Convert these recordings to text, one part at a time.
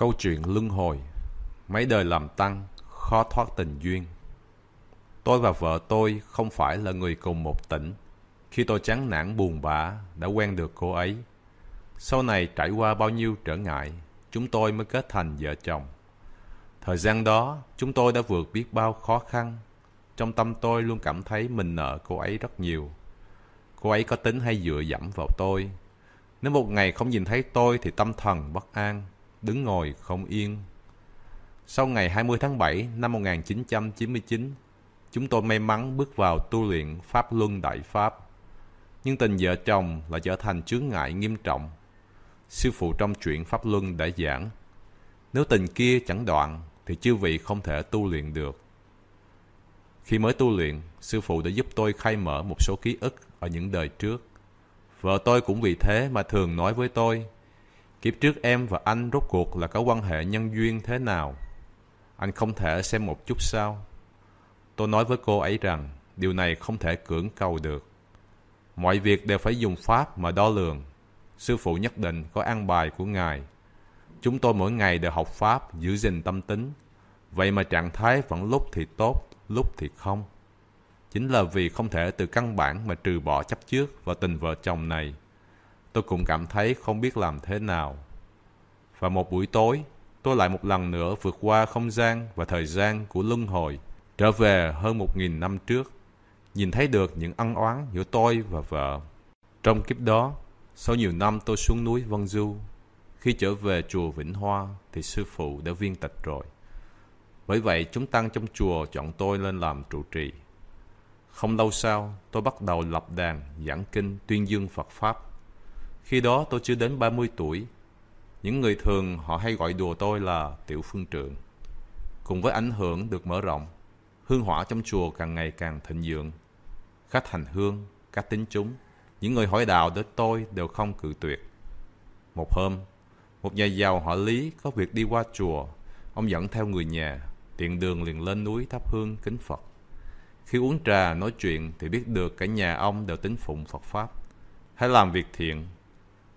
câu chuyện luân hồi mấy đời làm tăng khó thoát tình duyên tôi và vợ tôi không phải là người cùng một tỉnh khi tôi chán nản buồn bã đã quen được cô ấy sau này trải qua bao nhiêu trở ngại chúng tôi mới kết thành vợ chồng thời gian đó chúng tôi đã vượt biết bao khó khăn trong tâm tôi luôn cảm thấy mình nợ cô ấy rất nhiều cô ấy có tính hay dựa dẫm vào tôi nếu một ngày không nhìn thấy tôi thì tâm thần bất an đứng ngồi không yên. Sau ngày 20 tháng 7 năm 1999, chúng tôi may mắn bước vào tu luyện Pháp Luân Đại Pháp. Nhưng tình vợ chồng lại trở thành chướng ngại nghiêm trọng. Sư phụ trong chuyện Pháp Luân đã giảng, nếu tình kia chẳng đoạn thì chư vị không thể tu luyện được. Khi mới tu luyện, sư phụ đã giúp tôi khai mở một số ký ức ở những đời trước. Vợ tôi cũng vì thế mà thường nói với tôi – kiếp trước em và anh rốt cuộc là có quan hệ nhân duyên thế nào anh không thể xem một chút sao tôi nói với cô ấy rằng điều này không thể cưỡng cầu được mọi việc đều phải dùng pháp mà đo lường sư phụ nhất định có an bài của ngài chúng tôi mỗi ngày đều học pháp giữ gìn tâm tính vậy mà trạng thái vẫn lúc thì tốt lúc thì không chính là vì không thể từ căn bản mà trừ bỏ chấp trước và tình vợ chồng này tôi cũng cảm thấy không biết làm thế nào và một buổi tối tôi lại một lần nữa vượt qua không gian và thời gian của luân hồi trở về hơn một nghìn năm trước nhìn thấy được những ân oán giữa tôi và vợ trong kiếp đó sau nhiều năm tôi xuống núi vân du khi trở về chùa vĩnh hoa thì sư phụ đã viên tịch rồi bởi vậy chúng tăng trong chùa chọn tôi lên làm trụ trì không lâu sau tôi bắt đầu lập đàn giảng kinh tuyên dương phật pháp khi đó tôi chưa đến 30 tuổi. Những người thường họ hay gọi đùa tôi là Tiểu Phương Trượng. Cùng với ảnh hưởng được mở rộng, hương hỏa trong chùa càng ngày càng thịnh vượng. Khách hành hương, các tín chúng, những người hỏi đạo đến tôi đều không cự tuyệt. Một hôm, một nhà giàu họ Lý có việc đi qua chùa, ông dẫn theo người nhà, tiện đường liền lên núi thắp hương kính Phật. Khi uống trà nói chuyện thì biết được cả nhà ông đều tính phụng Phật Pháp, hãy làm việc thiện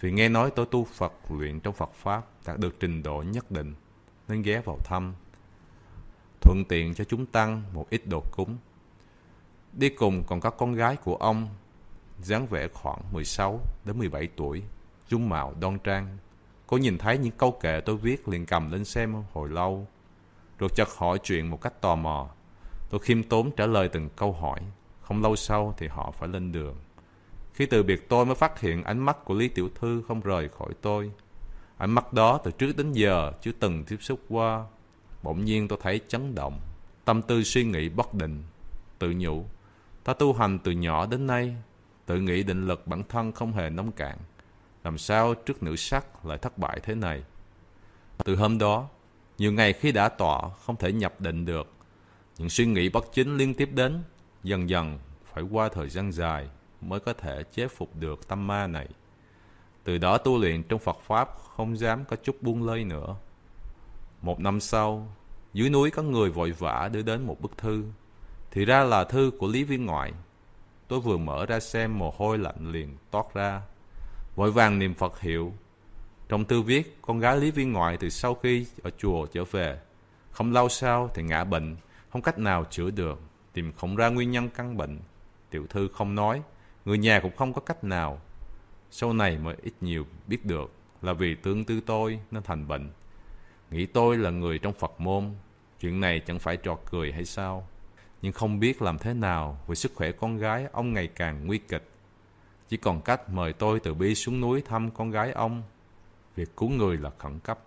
vì nghe nói tôi tu Phật luyện trong Phật Pháp đạt được trình độ nhất định nên ghé vào thăm. Thuận tiện cho chúng Tăng một ít đồ cúng. Đi cùng còn có con gái của ông dáng vẻ khoảng 16 đến 17 tuổi, dung mạo đoan trang. Cô nhìn thấy những câu kệ tôi viết liền cầm lên xem hồi lâu, rồi chợt hỏi chuyện một cách tò mò. Tôi khiêm tốn trả lời từng câu hỏi, không lâu sau thì họ phải lên đường. Khi từ biệt tôi mới phát hiện ánh mắt của Lý Tiểu Thư không rời khỏi tôi. Ánh mắt đó từ trước đến giờ chưa từng tiếp xúc qua. Bỗng nhiên tôi thấy chấn động, tâm tư suy nghĩ bất định. Tự nhủ, ta tu hành từ nhỏ đến nay, tự nghĩ định lực bản thân không hề nông cạn. Làm sao trước nữ sắc lại thất bại thế này? Từ hôm đó, nhiều ngày khi đã tọa không thể nhập định được. Những suy nghĩ bất chính liên tiếp đến, dần dần phải qua thời gian dài mới có thể chế phục được tâm ma này. Từ đó tu luyện trong Phật Pháp không dám có chút buông lơi nữa. Một năm sau, dưới núi có người vội vã đưa đến một bức thư. Thì ra là thư của Lý Viên Ngoại. Tôi vừa mở ra xem mồ hôi lạnh liền toát ra. Vội vàng niệm Phật hiệu. Trong thư viết, con gái Lý Viên Ngoại từ sau khi ở chùa trở về. Không lâu sau thì ngã bệnh, không cách nào chữa được, tìm không ra nguyên nhân căn bệnh. Tiểu thư không nói, Người nhà cũng không có cách nào. Sau này mới ít nhiều biết được là vì tương tư tôi nên thành bệnh. Nghĩ tôi là người trong Phật môn, chuyện này chẳng phải trò cười hay sao. Nhưng không biết làm thế nào vì sức khỏe con gái ông ngày càng nguy kịch. Chỉ còn cách mời tôi từ bi xuống núi thăm con gái ông. Việc cứu người là khẩn cấp.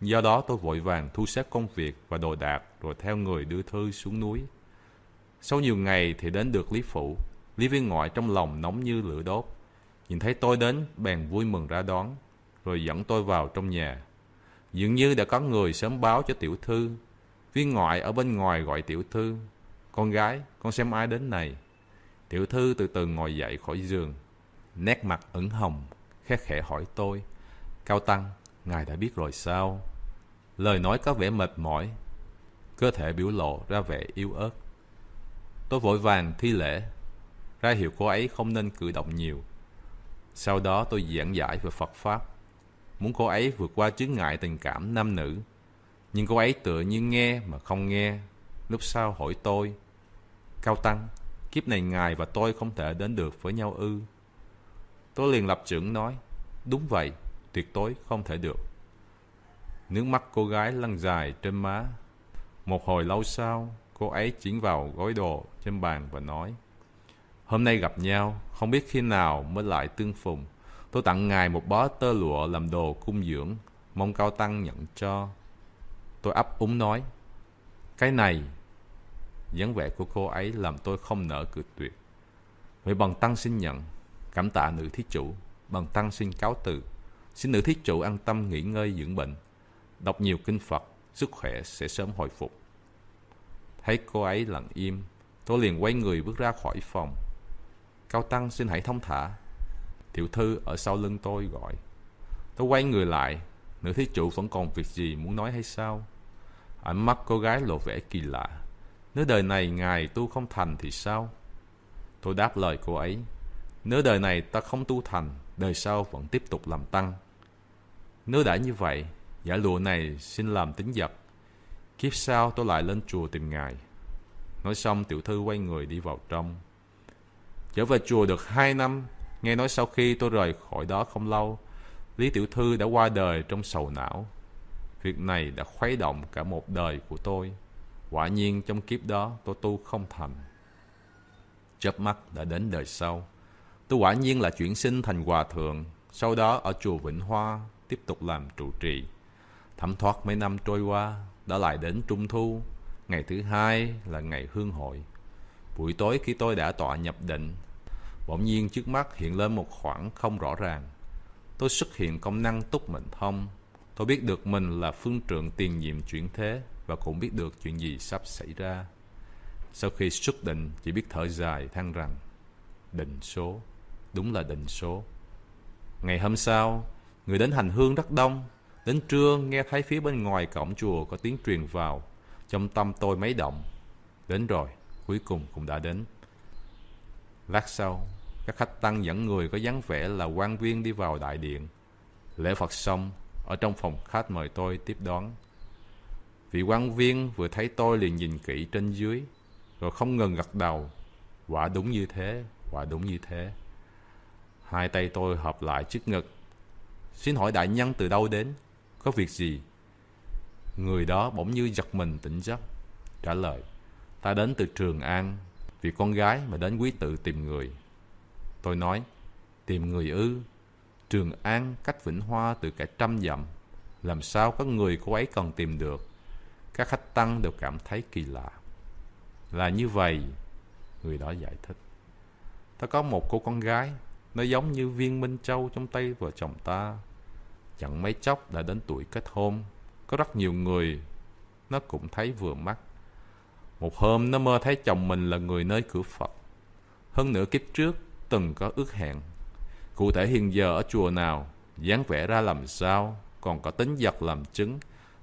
Do đó tôi vội vàng thu xếp công việc và đồ đạc rồi theo người đưa thư xuống núi. Sau nhiều ngày thì đến được Lý phủ Lý viên ngoại trong lòng nóng như lửa đốt. Nhìn thấy tôi đến, bèn vui mừng ra đón, rồi dẫn tôi vào trong nhà. Dường như đã có người sớm báo cho tiểu thư. Viên ngoại ở bên ngoài gọi tiểu thư. Con gái, con xem ai đến này. Tiểu thư từ từ ngồi dậy khỏi giường. Nét mặt ửng hồng, khẽ khẽ hỏi tôi. Cao Tăng, ngài đã biết rồi sao? Lời nói có vẻ mệt mỏi. Cơ thể biểu lộ ra vẻ yếu ớt. Tôi vội vàng thi lễ ra hiệu cô ấy không nên cử động nhiều. Sau đó tôi giảng giải về Phật Pháp, muốn cô ấy vượt qua chướng ngại tình cảm nam nữ. Nhưng cô ấy tựa như nghe mà không nghe, lúc sau hỏi tôi, Cao Tăng, kiếp này ngài và tôi không thể đến được với nhau ư. Tôi liền lập trưởng nói, đúng vậy, tuyệt đối không thể được. Nước mắt cô gái lăn dài trên má. Một hồi lâu sau, cô ấy chỉ vào gói đồ trên bàn và nói, Hôm nay gặp nhau, không biết khi nào mới lại tương phùng. Tôi tặng ngài một bó tơ lụa làm đồ cung dưỡng, mong cao tăng nhận cho. Tôi ấp úng nói, cái này, dáng vẻ của cô ấy làm tôi không nỡ cự tuyệt. Vậy bằng tăng xin nhận, cảm tạ nữ thí chủ, bằng tăng xin cáo từ. Xin nữ thí chủ an tâm nghỉ ngơi dưỡng bệnh, đọc nhiều kinh Phật, sức khỏe sẽ sớm hồi phục. Thấy cô ấy lặng im, tôi liền quay người bước ra khỏi phòng, Cao Tăng xin hãy thông thả. Tiểu thư ở sau lưng tôi gọi. Tôi quay người lại, nữ thí chủ vẫn còn việc gì muốn nói hay sao? Ánh mắt cô gái lộ vẻ kỳ lạ. Nếu đời này ngài tu không thành thì sao? Tôi đáp lời cô ấy. Nếu đời này ta không tu thành, đời sau vẫn tiếp tục làm tăng. Nếu đã như vậy, giả lụa này xin làm tính giật. Kiếp sau tôi lại lên chùa tìm ngài. Nói xong tiểu thư quay người đi vào trong. Trở về chùa được 2 năm, nghe nói sau khi tôi rời khỏi đó không lâu, Lý Tiểu Thư đã qua đời trong sầu não. Việc này đã khuấy động cả một đời của tôi. Quả nhiên trong kiếp đó tôi tu không thành. Chớp mắt đã đến đời sau. Tôi quả nhiên là chuyển sinh thành hòa thượng, sau đó ở chùa Vĩnh Hoa tiếp tục làm trụ trì. Thẩm thoát mấy năm trôi qua, đã lại đến trung thu, ngày thứ hai là ngày hương hội. Buổi tối khi tôi đã tọa nhập định, bỗng nhiên trước mắt hiện lên một khoảng không rõ ràng. Tôi xuất hiện công năng túc mệnh thông. Tôi biết được mình là phương trượng tiền nhiệm chuyển thế và cũng biết được chuyện gì sắp xảy ra. Sau khi xuất định, chỉ biết thở dài than rằng định số, đúng là định số. Ngày hôm sau, người đến hành hương rất đông. Đến trưa nghe thấy phía bên ngoài cổng chùa có tiếng truyền vào. Trong tâm tôi mấy động. Đến rồi cuối cùng cũng đã đến. Lát sau, các khách tăng dẫn người có dáng vẻ là quan viên đi vào đại điện. Lễ Phật xong, ở trong phòng khách mời tôi tiếp đón. Vị quan viên vừa thấy tôi liền nhìn kỹ trên dưới, rồi không ngừng gật đầu. Quả đúng như thế, quả đúng như thế. Hai tay tôi hợp lại trước ngực. Xin hỏi đại nhân từ đâu đến? Có việc gì? Người đó bỗng như giật mình tỉnh giấc, trả lời ta đến từ Trường An, vì con gái mà đến quý tự tìm người. Tôi nói, tìm người ư, Trường An cách Vĩnh Hoa từ cả trăm dặm, làm sao các người cô ấy còn tìm được? Các khách tăng đều cảm thấy kỳ lạ. Là như vậy, người đó giải thích. Ta có một cô con gái, nó giống như viên minh châu trong tay vợ chồng ta. Chẳng mấy chốc đã đến tuổi kết hôn, có rất nhiều người, nó cũng thấy vừa mắt một hôm nó mơ thấy chồng mình là người nơi cửa Phật. Hơn nữa kiếp trước từng có ước hẹn. Cụ thể hiện giờ ở chùa nào, dáng vẻ ra làm sao, còn có tính giật làm chứng.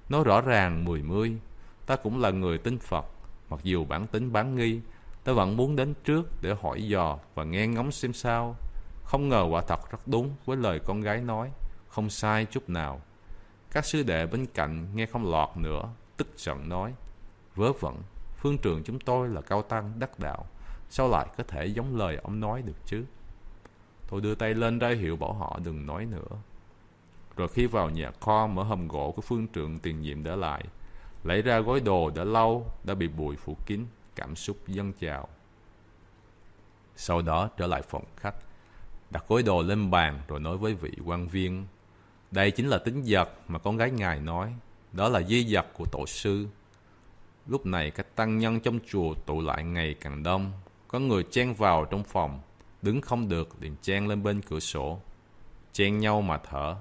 Nó rõ ràng mười mươi. Ta cũng là người tin Phật, mặc dù bản tính bán nghi, ta vẫn muốn đến trước để hỏi dò và nghe ngóng xem sao. Không ngờ quả thật rất đúng với lời con gái nói, không sai chút nào. Các sư đệ bên cạnh nghe không lọt nữa, tức giận nói, vớ vẩn phương trường chúng tôi là cao tăng đắc đạo sao lại có thể giống lời ông nói được chứ tôi đưa tay lên ra hiệu bảo họ đừng nói nữa rồi khi vào nhà kho mở hầm gỗ của phương trượng tiền nhiệm để lại lấy ra gói đồ đã lâu đã bị bụi phủ kín cảm xúc dâng trào sau đó trở lại phòng khách đặt gói đồ lên bàn rồi nói với vị quan viên đây chính là tính vật mà con gái ngài nói đó là di vật của tổ sư Lúc này các tăng nhân trong chùa tụ lại ngày càng đông. Có người chen vào trong phòng, đứng không được liền chen lên bên cửa sổ. Chen nhau mà thở,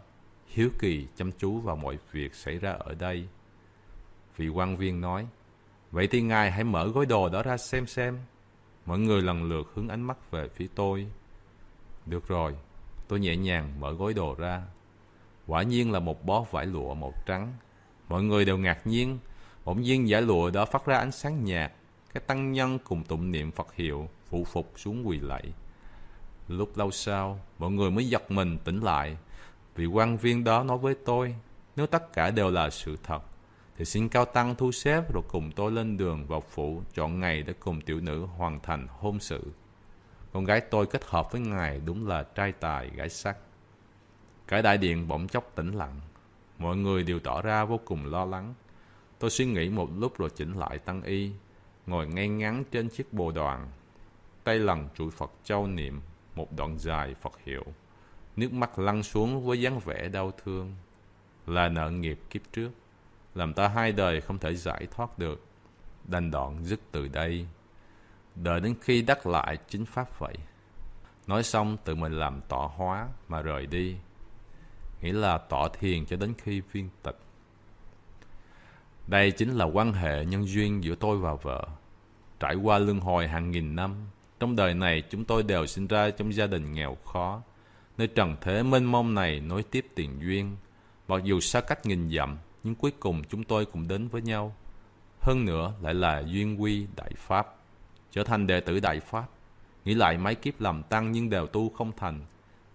hiếu kỳ chăm chú vào mọi việc xảy ra ở đây. Vị quan viên nói, Vậy thì ngài hãy mở gói đồ đó ra xem xem. Mọi người lần lượt hướng ánh mắt về phía tôi. Được rồi, tôi nhẹ nhàng mở gói đồ ra. Quả nhiên là một bó vải lụa màu trắng. Mọi người đều ngạc nhiên bỗng nhiên giải lụa đó phát ra ánh sáng nhạt các tăng nhân cùng tụng niệm phật hiệu phụ phục xuống quỳ lạy lúc lâu sau mọi người mới giật mình tỉnh lại vị quan viên đó nói với tôi nếu tất cả đều là sự thật thì xin cao tăng thu xếp rồi cùng tôi lên đường vào phủ chọn ngày để cùng tiểu nữ hoàn thành hôn sự con gái tôi kết hợp với ngài đúng là trai tài gái sắc cả đại điện bỗng chốc tĩnh lặng mọi người đều tỏ ra vô cùng lo lắng Tôi suy nghĩ một lúc rồi chỉnh lại tăng y, ngồi ngay ngắn trên chiếc bồ đoàn. Tay lần trụ Phật châu niệm một đoạn dài Phật hiệu. Nước mắt lăn xuống với dáng vẻ đau thương. Là nợ nghiệp kiếp trước, làm ta hai đời không thể giải thoát được. Đành đoạn dứt từ đây, đợi đến khi đắc lại chính pháp vậy. Nói xong tự mình làm tọa hóa mà rời đi. Nghĩa là tọa thiền cho đến khi viên tịch. Đây chính là quan hệ nhân duyên giữa tôi và vợ. Trải qua luân hồi hàng nghìn năm, trong đời này chúng tôi đều sinh ra trong gia đình nghèo khó. Nơi trần thế mênh mông này nối tiếp tiền duyên. Mặc dù xa cách nghìn dặm, nhưng cuối cùng chúng tôi cũng đến với nhau. Hơn nữa lại là duyên quy đại pháp. Trở thành đệ tử đại pháp, nghĩ lại mấy kiếp làm tăng nhưng đều tu không thành,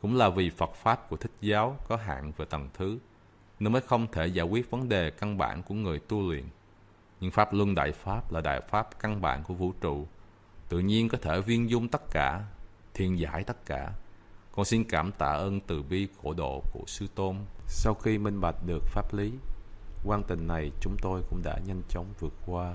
cũng là vì Phật Pháp của Thích Giáo có hạn về tầng thứ, nó mới không thể giải quyết vấn đề căn bản của người tu luyện. Nhưng Pháp Luân Đại Pháp là Đại Pháp căn bản của vũ trụ. Tự nhiên có thể viên dung tất cả, thiền giải tất cả. Con xin cảm tạ ơn từ bi khổ độ của Sư Tôn. Sau khi minh bạch được Pháp lý, quan tình này chúng tôi cũng đã nhanh chóng vượt qua